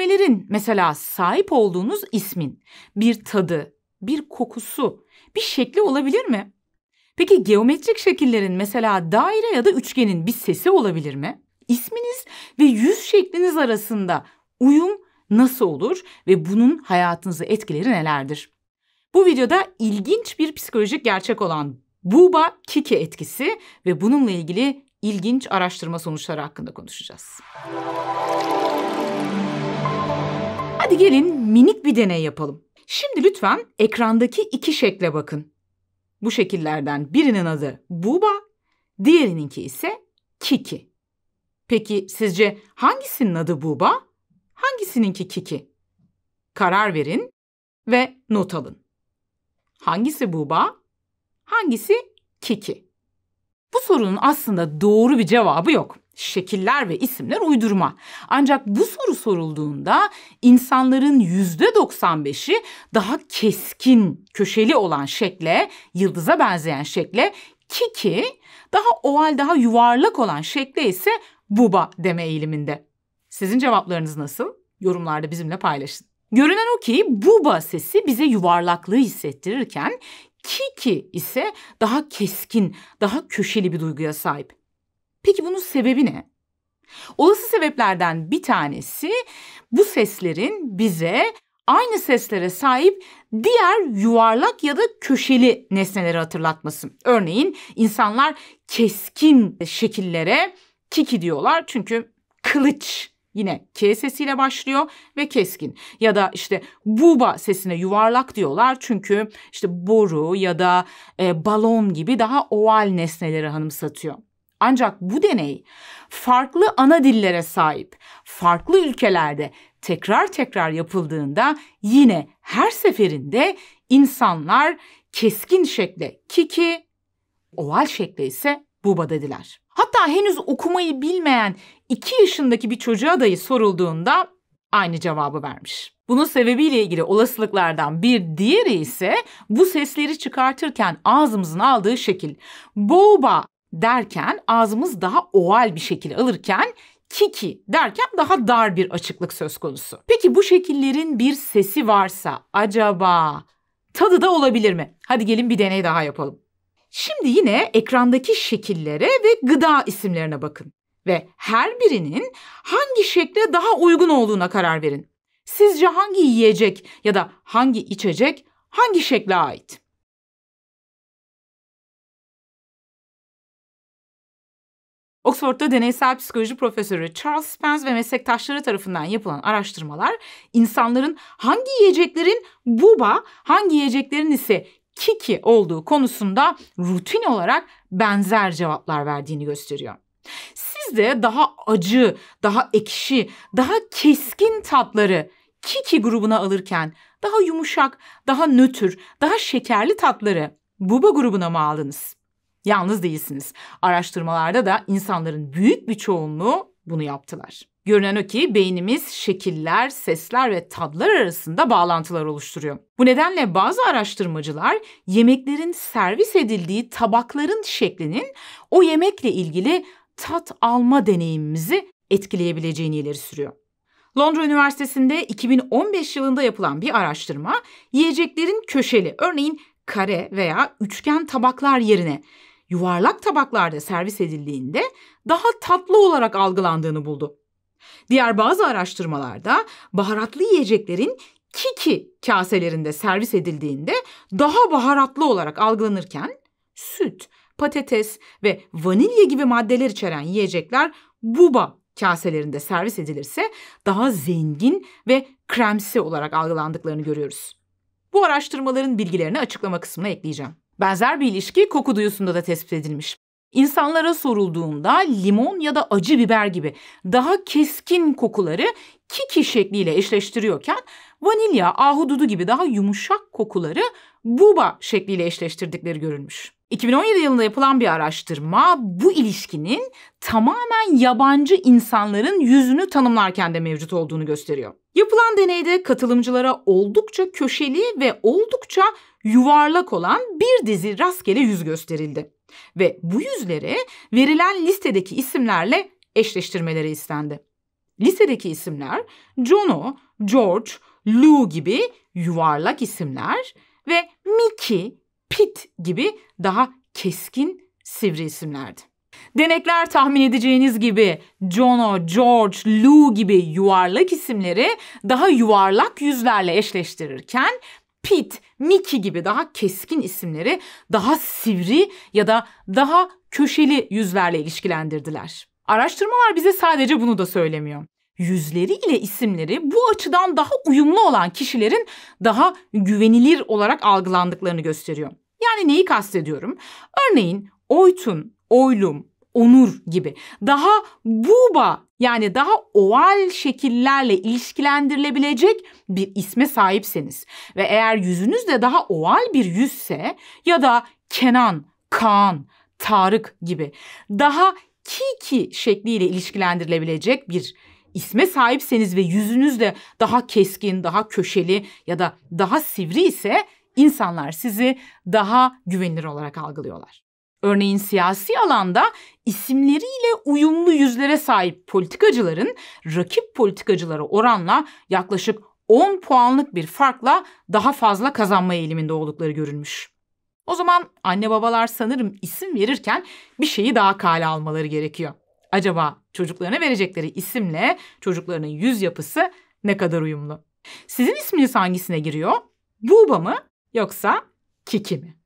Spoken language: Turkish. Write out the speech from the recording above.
kelimelerin mesela sahip olduğunuz ismin bir tadı, bir kokusu, bir şekli olabilir mi? Peki geometrik şekillerin mesela daire ya da üçgenin bir sesi olabilir mi? İsminiz ve yüz şekliniz arasında uyum nasıl olur ve bunun hayatınızı etkileri nelerdir? Bu videoda ilginç bir psikolojik gerçek olan Buba Kike etkisi ve bununla ilgili ilginç araştırma sonuçları hakkında konuşacağız. Hadi gelin minik bir deney yapalım. Şimdi lütfen ekrandaki iki şekle bakın. Bu şekillerden birinin adı Buba, diğerininki ise Kiki. Peki sizce hangisinin adı Buba, hangisininki Kiki? Karar verin ve not alın. Hangisi Buba, hangisi Kiki? Bu sorunun aslında doğru bir cevabı yok. Şekiller ve isimler uydurma. Ancak bu soru sorulduğunda insanların yüzde %95'i daha keskin, köşeli olan şekle, yıldıza benzeyen şekle, kiki daha oval, daha yuvarlak olan şekle ise buba deme eğiliminde. Sizin cevaplarınız nasıl? Yorumlarda bizimle paylaşın. Görünen o ki buba sesi bize yuvarlaklığı hissettirirken Kiki ise daha keskin, daha köşeli bir duyguya sahip. Peki bunun sebebi ne? Olası sebeplerden bir tanesi bu seslerin bize aynı seslere sahip diğer yuvarlak ya da köşeli nesneleri hatırlatması. Örneğin insanlar keskin şekillere kiki diyorlar çünkü kılıç Yine K sesiyle başlıyor ve keskin. Ya da işte buba sesine yuvarlak diyorlar. Çünkü işte boru ya da e, balon gibi daha oval nesneleri hanımsatıyor. Ancak bu deney farklı ana dillere sahip, farklı ülkelerde tekrar tekrar yapıldığında yine her seferinde insanlar keskin şekle kiki, oval şekle ise buba dediler. Hatta Hatta henüz okumayı bilmeyen 2 yaşındaki bir çocuğa dahi sorulduğunda aynı cevabı vermiş. Bunun sebebiyle ilgili olasılıklardan bir diğeri ise bu sesleri çıkartırken ağzımızın aldığı şekil. Boba derken ağzımız daha oval bir şekil alırken kiki derken daha dar bir açıklık söz konusu. Peki bu şekillerin bir sesi varsa acaba tadı da olabilir mi? Hadi gelin bir deney daha yapalım. Şimdi yine ekrandaki şekillere ve gıda isimlerine bakın ve her birinin hangi şekle daha uygun olduğuna karar verin. Sizce hangi yiyecek ya da hangi içecek hangi şekle ait? Oxford'da deneysel psikoloji profesörü Charles Spence ve meslektaşları tarafından yapılan araştırmalar insanların hangi yiyeceklerin buba, hangi yiyeceklerin ise kiki olduğu konusunda rutin olarak benzer cevaplar verdiğini gösteriyor. Siz de daha acı, daha ekşi, daha keskin tatları kiki grubuna alırken daha yumuşak, daha nötr, daha şekerli tatları buba grubuna mı aldınız? Yalnız değilsiniz. Araştırmalarda da insanların büyük bir çoğunluğu bunu yaptılar. Görünen o ki beynimiz şekiller, sesler ve tadlar arasında bağlantılar oluşturuyor. Bu nedenle bazı araştırmacılar yemeklerin servis edildiği tabakların şeklinin o yemekle ilgili tat alma deneyimimizi etkileyebileceğini ileri sürüyor. Londra Üniversitesi'nde 2015 yılında yapılan bir araştırma yiyeceklerin köşeli örneğin kare veya üçgen tabaklar yerine yuvarlak tabaklarda servis edildiğinde daha tatlı olarak algılandığını buldu. Diğer bazı araştırmalarda baharatlı yiyeceklerin kiki kaselerinde servis edildiğinde daha baharatlı olarak algılanırken süt, patates ve vanilya gibi maddeler içeren yiyecekler buba kaselerinde servis edilirse daha zengin ve kremsi olarak algılandıklarını görüyoruz. Bu araştırmaların bilgilerini açıklama kısmına ekleyeceğim. Benzer bir ilişki koku duyusunda da tespit edilmiş. İnsanlara sorulduğunda limon ya da acı biber gibi daha keskin kokuları kiki şekliyle eşleştiriyorken vanilya, ahududu gibi daha yumuşak kokuları buba şekliyle eşleştirdikleri görülmüş. 2017 yılında yapılan bir araştırma bu ilişkinin tamamen yabancı insanların yüzünü tanımlarken de mevcut olduğunu gösteriyor. Yapılan deneyde katılımcılara oldukça köşeli ve oldukça yuvarlak olan bir dizi rastgele yüz gösterildi. Ve bu yüzleri verilen listedeki isimlerle eşleştirmeleri istendi. Listedeki isimler Jono, George, Lou gibi yuvarlak isimler ve Mickey, Pit gibi daha keskin sivri isimlerdi. Denekler tahmin edeceğiniz gibi Jono, George, Lou gibi yuvarlak isimleri daha yuvarlak yüzlerle eşleştirirken Pete, Mickey gibi daha keskin isimleri daha sivri ya da daha köşeli yüzlerle ilişkilendirdiler. Araştırmalar bize sadece bunu da söylemiyor. Yüzleri ile isimleri bu açıdan daha uyumlu olan kişilerin daha güvenilir olarak algılandıklarını gösteriyor. Yani neyi kastediyorum? Örneğin Oytun, Oylum, Onur gibi daha buba yani daha oval şekillerle ilişkilendirilebilecek bir isme sahipseniz ve eğer yüzünüz de daha oval bir yüzse ya da Kenan, Kaan, Tarık gibi daha Kiki şekliyle ilişkilendirilebilecek bir isme sahipseniz ve yüzünüz de daha keskin, daha köşeli ya da daha sivri ise insanlar sizi daha güvenilir olarak algılıyorlar. Örneğin siyasi alanda isimleriyle uyumlu yüzlere sahip politikacıların rakip politikacılara oranla yaklaşık 10 puanlık bir farkla daha fazla kazanma eğiliminde oldukları görülmüş. O zaman anne babalar sanırım isim verirken bir şeyi daha kale almaları gerekiyor. Acaba çocuklarına verecekleri isimle çocuklarının yüz yapısı ne kadar uyumlu? Sizin isminiz hangisine giriyor? Buğba mı yoksa Kiki mi?